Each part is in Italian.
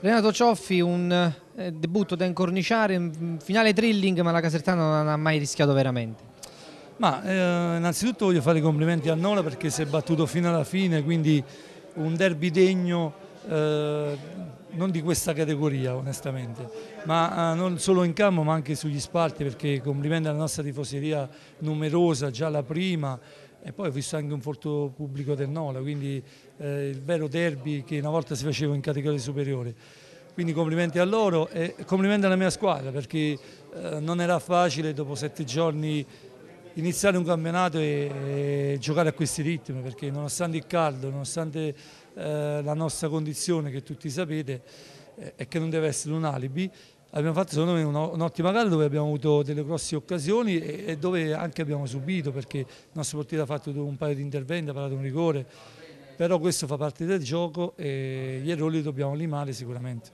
Renato Cioffi, un eh, debutto da incorniciare, un finale thrilling, ma la Casertana non ha mai rischiato veramente. Ma eh, innanzitutto voglio fare i complimenti a Nola perché si è battuto fino alla fine, quindi un derby degno eh, non di questa categoria onestamente, ma eh, non solo in campo ma anche sugli spalti perché complimenti alla nostra tifoseria numerosa, già la prima, e poi ho visto anche un forte pubblico del Nola, quindi eh, il vero derby che una volta si faceva in categoria superiore. Quindi complimenti a loro e complimenti alla mia squadra perché eh, non era facile dopo sette giorni iniziare un campionato e, e, giocare a questi ritmi perché nonostante il caldo, nonostante eh, la nostra condizione che tutti sapete e eh, che non deve essere un alibi, abbiamo fatto secondo me un'ottima gara dove abbiamo avuto delle grosse occasioni e, dove anche abbiamo subito perché il nostro portiere ha fatto un paio di interventi, ha parlato un rigore, però questo fa parte del gioco e gli errori li dobbiamo limare sicuramente.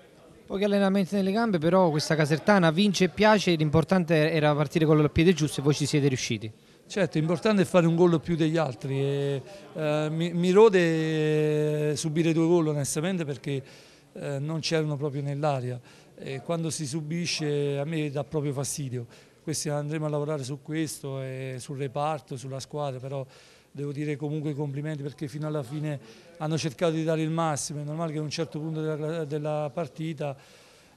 Pochi allenamenti nelle gambe, però questa Casertana vince e piace, l'importante era partire con il piede giusto e voi ci siete riusciti. Certo, l'importante è fare un gol più degli altri e, eh, mi, mi rode eh, subire due gol onestamente perché eh, non c'erano proprio nell'aria quando si subisce a me dà proprio fastidio. Questi andremo a lavorare su questo, sul reparto, sulla squadra, però devo dire comunque complimenti perché fino alla fine hanno cercato di dare il massimo, è normale che a un certo punto della, della partita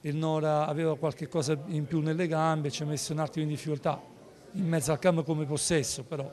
il Nora aveva qualche cosa in più nelle gambe, ci ha messo un attimo in difficoltà, in mezzo al campo come possesso, però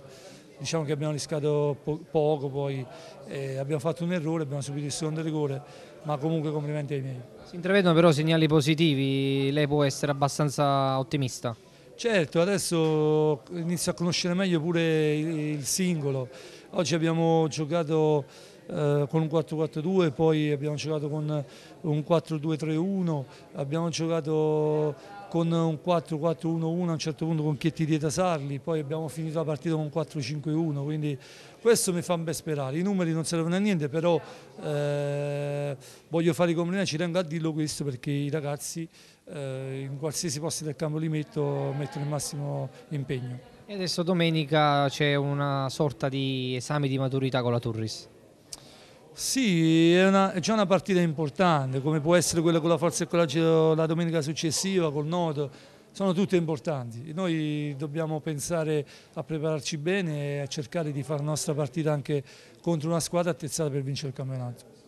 diciamo che abbiamo rischiato po poco, poi eh, abbiamo fatto un errore, abbiamo subito il secondo rigore, ma comunque complimenti ai miei. Si intravedono però segnali positivi, lei può essere abbastanza ottimista? Certo, adesso inizio a conoscere meglio pure il, singolo, oggi abbiamo giocato eh, con un 4-4-2, poi abbiamo giocato con un 4-2-3-1, abbiamo giocato con un 4-4-1-1 a un certo punto con Chietti dietro Sarli, poi abbiamo finito la partita con un 4-5-1, quindi questo mi fa ben sperare. I numeri non servono a niente, però eh, voglio fare i complimenti, ci tengo a dirlo questo perché i ragazzi eh, in qualsiasi posto del campo li metto, mettono il massimo impegno. E adesso domenica c'è una sorta di esame di maturità con la Turris. Sì, è, una, è, già una partita importante, come può essere quella con la Forza e Coraggio la domenica successiva, col Noto, sono tutte importanti. Noi dobbiamo pensare a prepararci bene e a cercare di fare la nostra partita anche contro una squadra attrezzata per vincere il campionato.